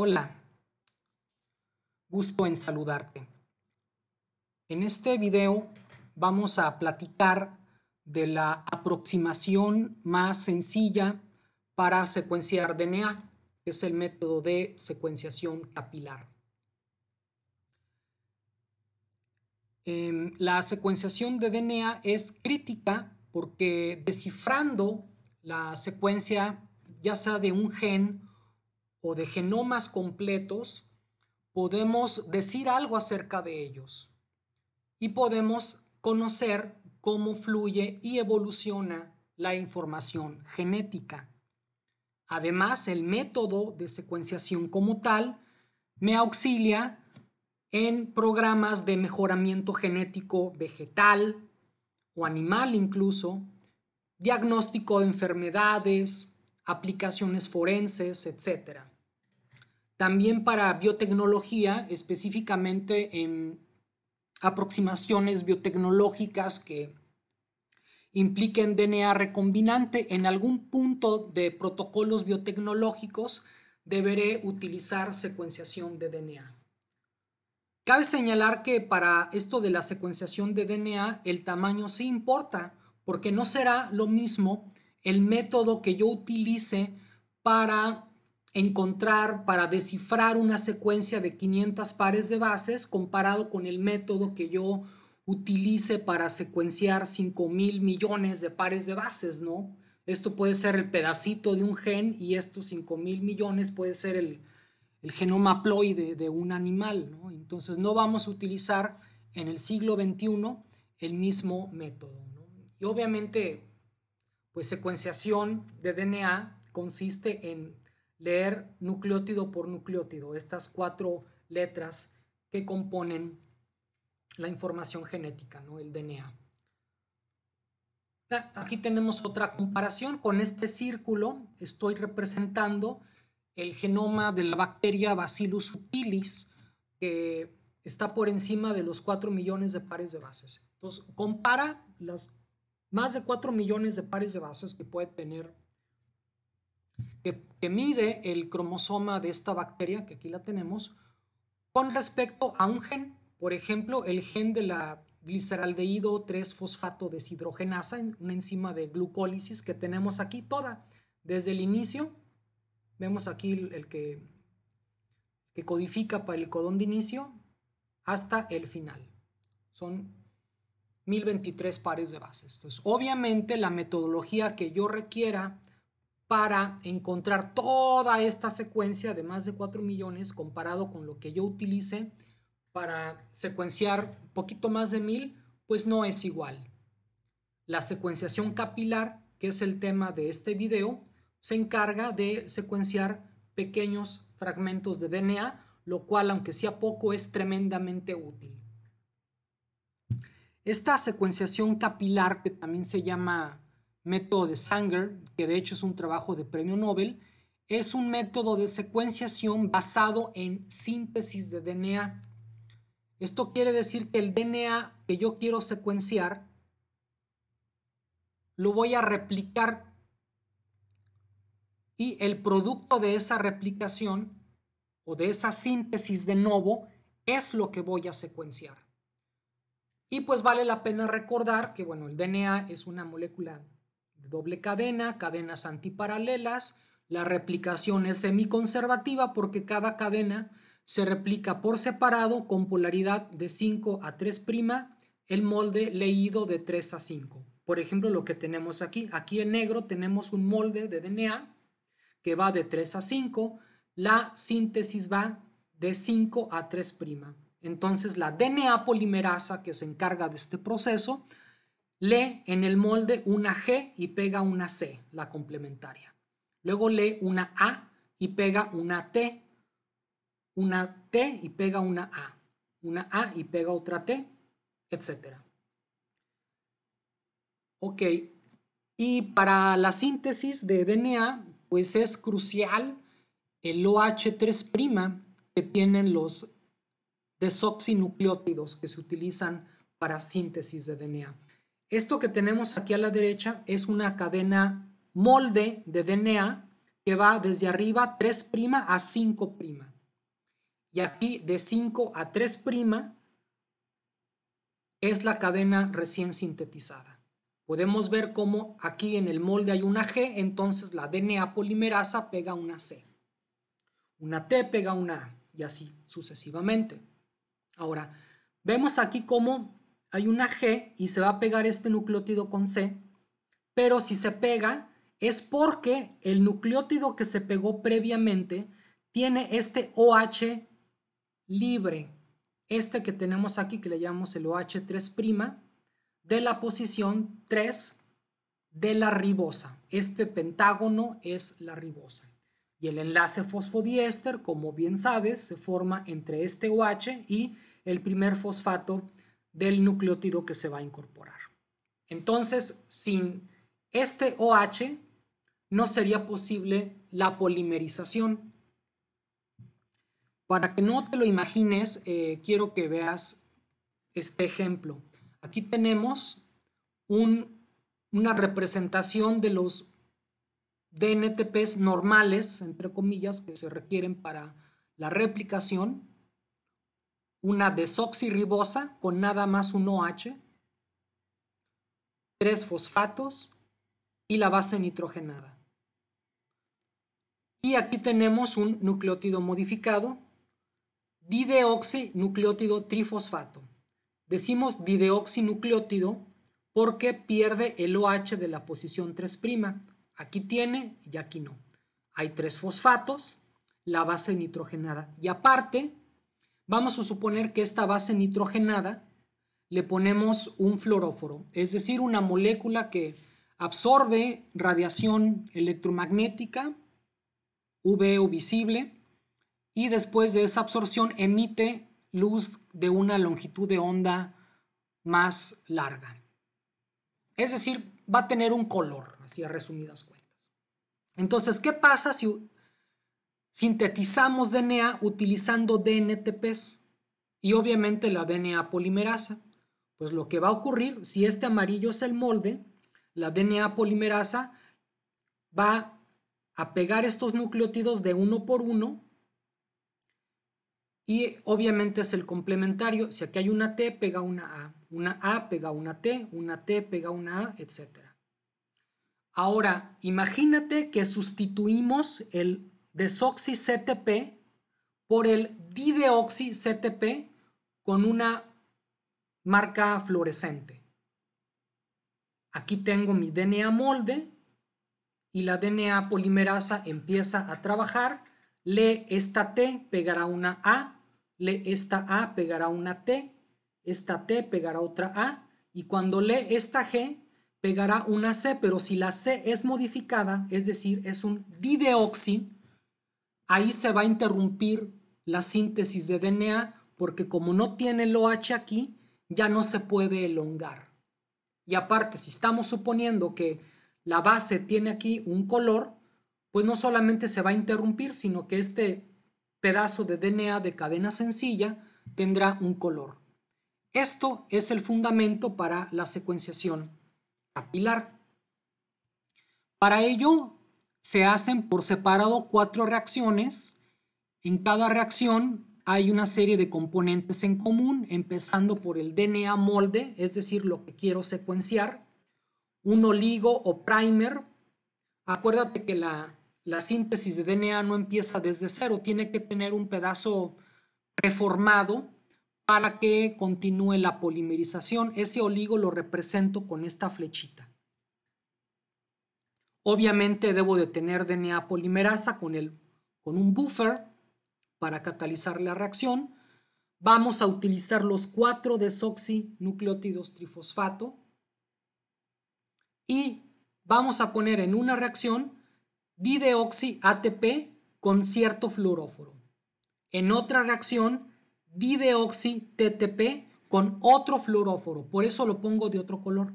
Hola, gusto en saludarte. En este video vamos a platicar de la aproximación más sencilla para secuenciar DNA, que es el método de secuenciación capilar. Em, la secuenciación de DNA es crítica porque descifrando la secuencia, ya sea de un gen o de genomas completos, podemos decir algo acerca de ellos y podemos conocer cómo fluye y evoluciona la información genética. Además, el método de secuenciación como tal me auxilia en programas de mejoramiento genético vegetal o animal incluso, diagnóstico de enfermedades, aplicaciones forenses, etc. También para biotecnología, específicamente en aproximaciones biotecnológicas que impliquen DNA recombinante, en algún punto de protocolos biotecnológicos deberé utilizar secuenciación de DNA. Cabe señalar que para esto de la secuenciación de DNA el tamaño sí importa, porque no será lo mismo el método que yo utilice para encontrar, para descifrar una secuencia de 500 pares de bases comparado con el método que yo utilice para secuenciar 5 mil millones de pares de bases, ¿no? Esto puede ser el pedacito de un gen y estos 5 mil millones puede ser el, genoma ploide de un animal, ¿no? Entonces no vamos a utilizar en el siglo XXI el mismo método, ¿no? Y obviamente pues secuenciación de DNA consiste en leer nucleótido por nucleótido, estas cuatro letras que componen la información genética, ¿no? el DNA. Ah, aquí tenemos otra comparación. Con este círculo estoy representando el genoma de la bacteria Bacillus utilis, que está por encima de los cuatro millones de pares de bases. Entonces, compara las más de 4 millones de pares de bases que puede tener, que, mide el cromosoma de esta bacteria, que aquí la tenemos, con respecto a un gen, por ejemplo, el gen de la gliceraldehído 3-fosfato deshidrogenasa, una enzima de glucólisis que tenemos aquí toda, desde el inicio, vemos aquí el que, que codifica para el codón de inicio, hasta el final. Son 1023 pares de bases. Entonces, obviamente la metodología que yo requiera para encontrar toda esta secuencia de más de 4 millones comparado con lo que yo utilice para secuenciar un poquito más de 1000 pues no es igual. La secuenciación capilar, que es el tema de este video, se encarga de secuenciar pequeños fragmentos de DNA, lo cual, aunque sea poco, es tremendamente útil. Esta secuenciación capilar, que también se llama método de Sanger, que de hecho es un trabajo de premio Nobel, es un método de secuenciación basado en síntesis de DNA. Esto quiere decir que el DNA que yo quiero secuenciar lo voy a replicar y el producto de esa replicación o de esa síntesis de nuevo es lo que voy a secuenciar. Y pues vale la pena recordar que, bueno, el DNA es una molécula de doble cadena, cadenas antiparalelas, la replicación es semiconservativa porque cada cadena se replica por separado con polaridad de 5 a 3', el molde leído de 3 a 5. Por ejemplo, lo que tenemos aquí, aquí en negro tenemos un molde de DNA que va de 3 a 5, la síntesis va de 5 a 3'. Entonces la DNA polimerasa que se encarga de este proceso lee en el molde una G y pega una C, la complementaria. Luego lee una A y pega una T, una T y pega una A, una A y pega otra T, etc. Ok, y para la síntesis de DNA, pues es crucial el OH3' que tienen los desoxinucleótidos que se utilizan para síntesis de DNA. Esto que tenemos aquí a la derecha es una cadena molde de DNA que va desde arriba 3' a 5'. Y aquí de 5 a 3' es la cadena recién sintetizada. Podemos ver cómo aquí en el molde hay una G, entonces la DNA polimerasa pega una C. Una T pega una A y así sucesivamente. Ahora, vemos aquí cómo hay una G y se va a pegar este nucleótido con C, pero si se pega es porque el nucleótido que se pegó previamente tiene este OH libre, este que tenemos aquí que le llamamos el OH3', de la posición 3 de la ribosa. Este pentágono es la ribosa. Y el enlace fosfodiéster, como bien sabes, se forma entre este OH y el primer fosfato del nucleótido que se va a incorporar. Entonces, sin este OH no sería posible la polimerización. Para que no te lo imagines, eh, quiero que veas este ejemplo. Aquí tenemos una representación de los DNTPs normales, entre comillas, que se requieren para la replicación una desoxirribosa con nada más un OH, tres fosfatos y la base nitrogenada. Y aquí tenemos un nucleótido modificado, dideoxinucleótido trifosfato. Decimos dideoxinucleótido porque pierde el OH de la posición 3'. Aquí tiene y aquí no. Hay tres fosfatos, la base nitrogenada. Y aparte, Vamos a suponer que esta base nitrogenada le ponemos un fluoróforo, es decir, una molécula que absorbe radiación electromagnética, UV o visible, y después de esa absorción emite luz de una longitud de onda más larga. Es decir, va a tener un color, así a resumidas cuentas. Entonces, ¿qué pasa si Sintetizamos DNA utilizando DNTPs y obviamente la DNA polimerasa. Pues lo que va a ocurrir, si este amarillo es el molde, la DNA polimerasa va a pegar estos nucleótidos de uno por uno y obviamente es el complementario. Si aquí hay una T, pega una A, una A pega una T, una T pega una A, etc. Ahora, imagínate que sustituimos el desoxi-CTP por el dideoxi-CTP con una marca fluorescente. Aquí tengo mi DNA molde y la DNA polimerasa empieza a trabajar. Lee esta T pegará una A, Lee esta A pegará una T, esta T pegará otra A y cuando lee esta G pegará una C, pero si la C es modificada, es decir, es un dideoxi, ahí se va a interrumpir la síntesis de DNA porque como no tiene el OH aquí, ya no se puede elongar. Y aparte, si estamos suponiendo que la base tiene aquí un color, pues no solamente se va a interrumpir, sino que este pedazo de DNA de cadena sencilla tendrá un color. Esto es el fundamento para la secuenciación capilar. Para ello, se hacen por separado cuatro reacciones. En cada reacción hay una serie de componentes en común, empezando por el DNA molde, es decir, lo que quiero secuenciar, un oligo o primer. Acuérdate que la, la síntesis de DNA no empieza desde cero, tiene que tener un pedazo reformado para que continúe la polimerización. Ese oligo lo represento con esta flechita. Obviamente debo de tener DNA polimerasa con, con un buffer para catalizar la reacción. Vamos a utilizar los cuatro desoxinucleótidos trifosfato y vamos a poner en una reacción dideoxi ATP con cierto fluoróforo. En otra reacción, dideoxi TTP con otro fluoróforo, por eso lo pongo de otro color.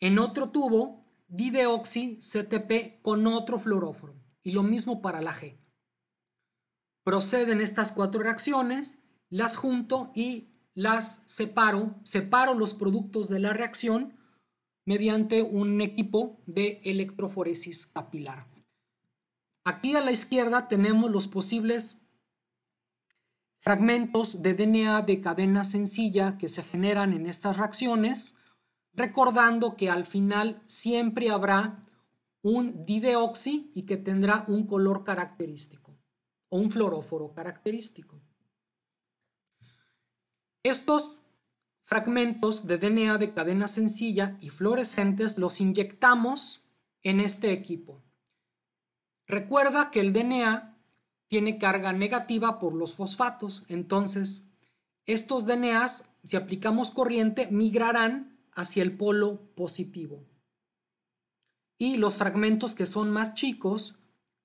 En otro tubo dideoxi CTP con otro fluoróforo y lo mismo para la G. Proceden estas cuatro reacciones, las junto y las separo, separo los productos de la reacción mediante un equipo de electroforesis capilar. Aquí a la izquierda tenemos los posibles fragmentos de DNA de cadena sencilla que se generan en estas reacciones recordando que al final siempre habrá un dideoxi y que tendrá un color característico o un fluoróforo característico. Estos fragmentos de DNA de cadena sencilla y fluorescentes los inyectamos en este equipo. Recuerda que el DNA tiene carga negativa por los fosfatos, entonces estos DNAs, si aplicamos corriente, migrarán hacia el polo positivo. Y los fragmentos que son más chicos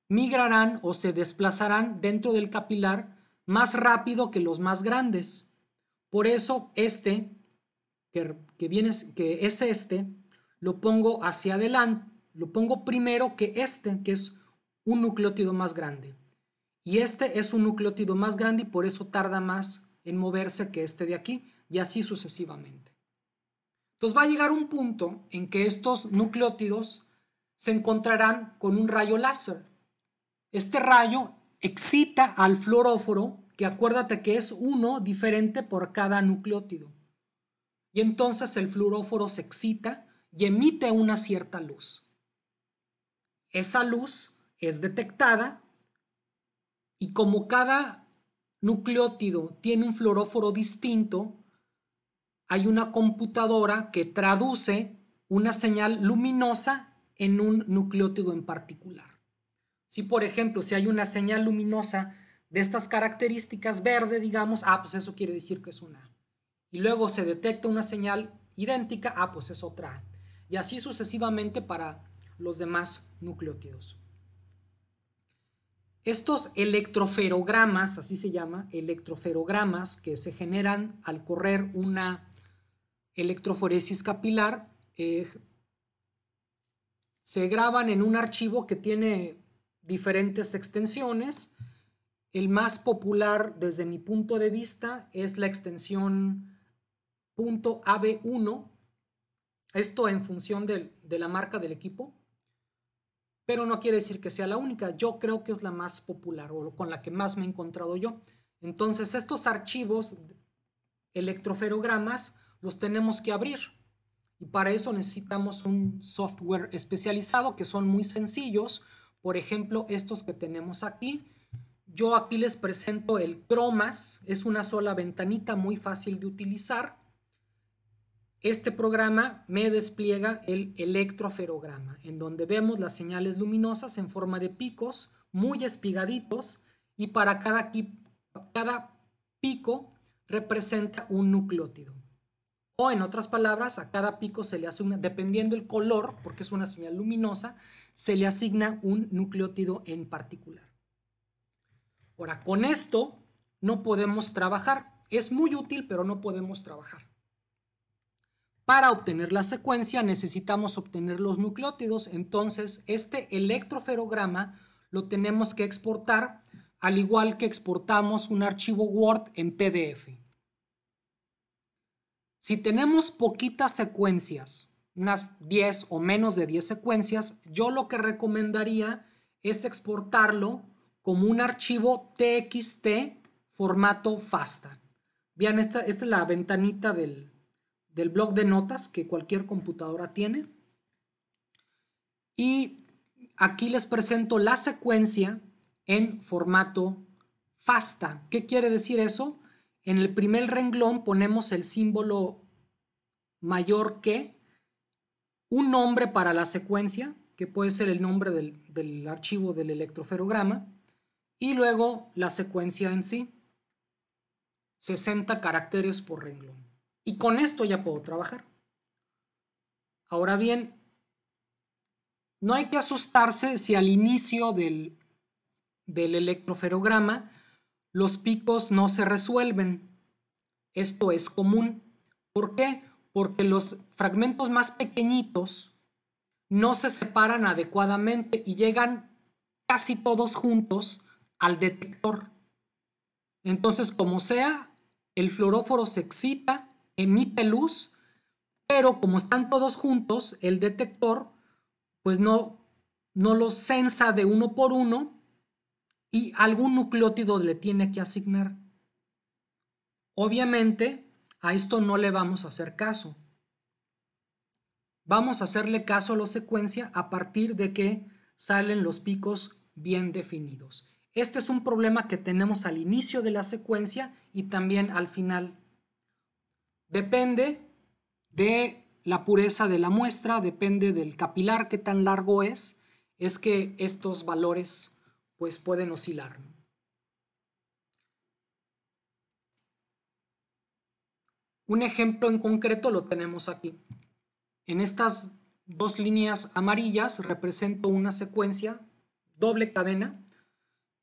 migrarán o se desplazarán dentro del capilar más rápido que los más grandes. Por eso este, que, viene, que es este, lo pongo hacia adelante, lo pongo primero que este, que es un nucleótido más grande. Y este es un nucleótido más grande y por eso tarda más en moverse que este de aquí, y así sucesivamente va a llegar un punto en que estos nucleótidos se encontrarán con un rayo láser. Este rayo excita al fluoróforo, que acuérdate que es uno diferente por cada nucleótido. Y entonces el fluoróforo se excita y emite una cierta luz. Esa luz es detectada y como cada nucleótido tiene un fluoróforo distinto, hay una computadora que traduce una señal luminosa en un nucleótido en particular. Si, por ejemplo, si hay una señal luminosa de estas características verde, digamos, ah, pues eso quiere decir que es una Y luego se detecta una señal idéntica, ah, pues es otra Y así sucesivamente para los demás nucleótidos. Estos electroferogramas, así se llama, electroferogramas que se generan al correr una electroforesis capilar eh, se graban en un archivo que tiene diferentes extensiones. El más popular desde mi punto de vista es la extensión .ab1, esto en función de, de la marca del equipo, pero no quiere decir que sea la única. Yo creo que es la más popular o con la que más me he encontrado yo. Entonces, estos archivos electroferogramas los tenemos que abrir. Y para eso necesitamos un software especializado que son muy sencillos. Por ejemplo, estos que tenemos aquí. Yo aquí les presento el Chromas. Es una sola ventanita muy fácil de utilizar. Este programa me despliega el electroferograma, en donde vemos las señales luminosas en forma de picos muy espigaditos y para cada, cada pico representa un nucleótido. O en otras palabras, a cada pico se le asigna, dependiendo el color, porque es una señal luminosa, se le asigna un nucleótido en particular. Ahora, con esto no podemos trabajar. Es muy útil, pero no podemos trabajar. Para obtener la secuencia necesitamos obtener los nucleótidos, entonces este electroferograma lo tenemos que exportar al igual que exportamos un archivo Word en PDF. Si tenemos poquitas secuencias, unas 10 o menos de 10 secuencias, yo lo que recomendaría es exportarlo como un archivo TXT formato FASTA. Vean, esta, es la ventanita del, del blog de notas que cualquier computadora tiene. Y aquí les presento la secuencia en formato FASTA. ¿Qué quiere decir eso? En el primer renglón ponemos el símbolo mayor que, un nombre para la secuencia, que puede ser el nombre del, archivo del electroferograma, y luego la secuencia en sí, 60 caracteres por renglón. Y con esto ya puedo trabajar. Ahora bien, no hay que asustarse si al inicio del, del electroferograma los picos no se resuelven. Esto es común. ¿Por qué? Porque los fragmentos más pequeñitos no se separan adecuadamente y llegan casi todos juntos al detector. Entonces, como sea, el fluoróforo se excita, emite luz, pero como están todos juntos, el detector pues no, no los sensa de uno por uno y algún nucleótido le tiene que asignar. Obviamente, a esto no le vamos a hacer caso. Vamos a hacerle caso a la secuencia a partir de que salen los picos bien definidos. Este es un problema que tenemos al inicio de la secuencia y también al final. Depende de la pureza de la muestra, depende del capilar, que tan largo es, es que estos valores pues pueden oscilar. Un ejemplo en concreto lo tenemos aquí. En estas dos líneas amarillas represento una secuencia doble cadena,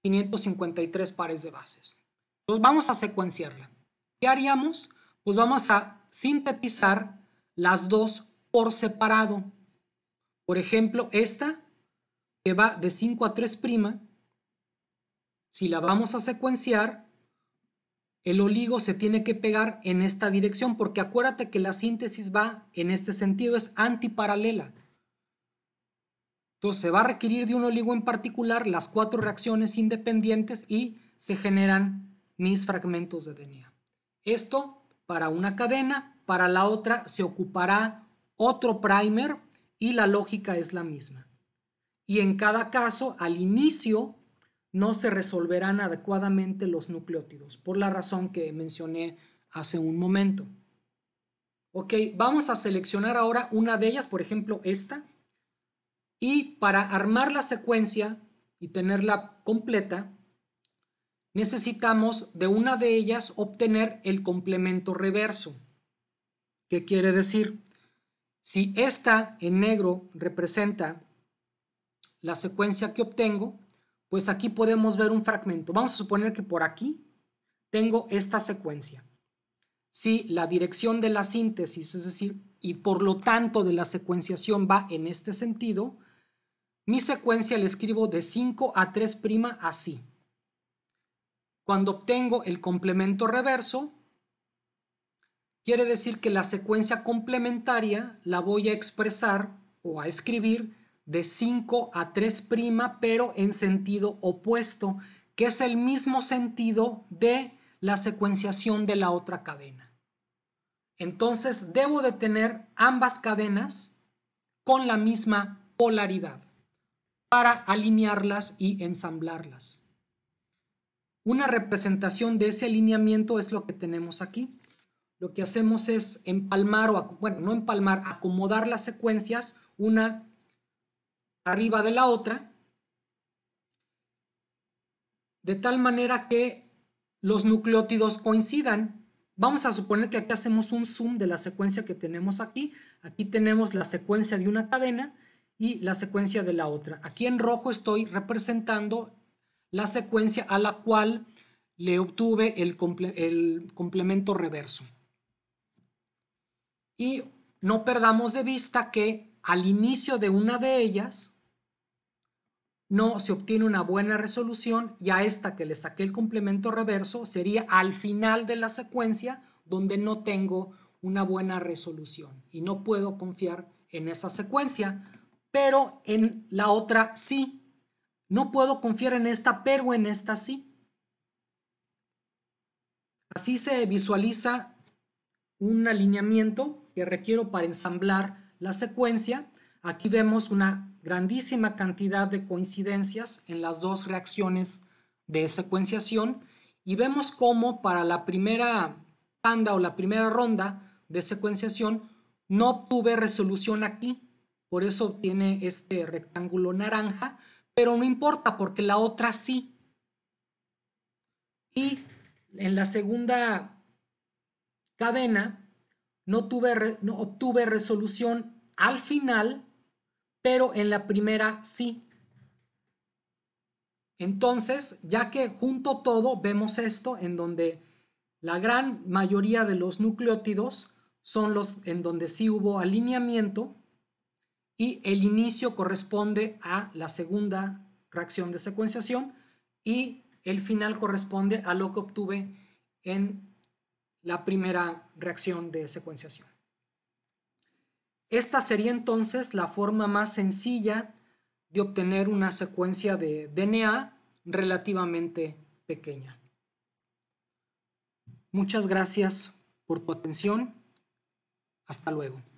553 pares de bases. Entonces vamos a secuenciarla. ¿Qué haríamos? Pues vamos a sintetizar las dos por separado. Por ejemplo, esta que va de 5 a 3', si la vamos a secuenciar, el oligo se tiene que pegar en esta dirección, porque acuérdate que la síntesis va en este sentido, es antiparalela. Entonces se va a requerir de un oligo en particular las cuatro reacciones independientes y se generan mis fragmentos de DNA. Esto para una cadena, para la otra se ocupará otro primer y la lógica es la misma. Y en cada caso, al inicio no se resolverán adecuadamente los nucleótidos, por la razón que mencioné hace un momento. Ok, vamos a seleccionar ahora una de ellas, por ejemplo esta, y para armar la secuencia y tenerla completa, necesitamos de una de ellas obtener el complemento reverso. ¿Qué quiere decir? Si esta en negro representa la secuencia que obtengo, pues aquí podemos ver un fragmento. Vamos a suponer que por aquí tengo esta secuencia. Si la dirección de la síntesis, es decir, y por lo tanto de la secuenciación va en este sentido, mi secuencia la escribo de 5 a 3' así. Cuando obtengo el complemento reverso, quiere decir que la secuencia complementaria la voy a expresar o a escribir de 5 a 3 prima, pero en sentido opuesto, que es el mismo sentido de la secuenciación de la otra cadena. Entonces debo de tener ambas cadenas con la misma polaridad para alinearlas y ensamblarlas. Una representación de ese alineamiento es lo que tenemos aquí. Lo que hacemos es empalmar o, bueno, no empalmar, acomodar las secuencias una arriba de la otra, de tal manera que los nucleótidos coincidan. Vamos a suponer que aquí hacemos un zoom de la secuencia que tenemos aquí. Aquí tenemos la secuencia de una cadena y la secuencia de la otra. Aquí en rojo estoy representando la secuencia a la cual le obtuve el, el complemento reverso. Y no perdamos de vista que al inicio de una de ellas no se obtiene una buena resolución y a esta que le saqué el complemento reverso sería al final de la secuencia donde no tengo una buena resolución y no puedo confiar en esa secuencia, pero en la otra sí. No puedo confiar en esta, pero en esta sí. Así se visualiza un alineamiento que requiero para ensamblar la secuencia, aquí vemos una grandísima cantidad de coincidencias en las dos reacciones de secuenciación y vemos cómo para la primera tanda o la primera ronda de secuenciación no obtuve resolución aquí, por eso tiene este rectángulo naranja, pero no importa porque la otra sí. Y en la segunda cadena no, tuve, no obtuve resolución al final, pero en la primera sí. Entonces, ya que junto todo vemos esto en donde la gran mayoría de los nucleótidos son los en donde sí hubo alineamiento y el inicio corresponde a la segunda reacción de secuenciación y el final corresponde a lo que obtuve en la primera reacción de secuenciación. Esta sería entonces la forma más sencilla de obtener una secuencia de DNA relativamente pequeña. Muchas gracias por tu atención. Hasta luego.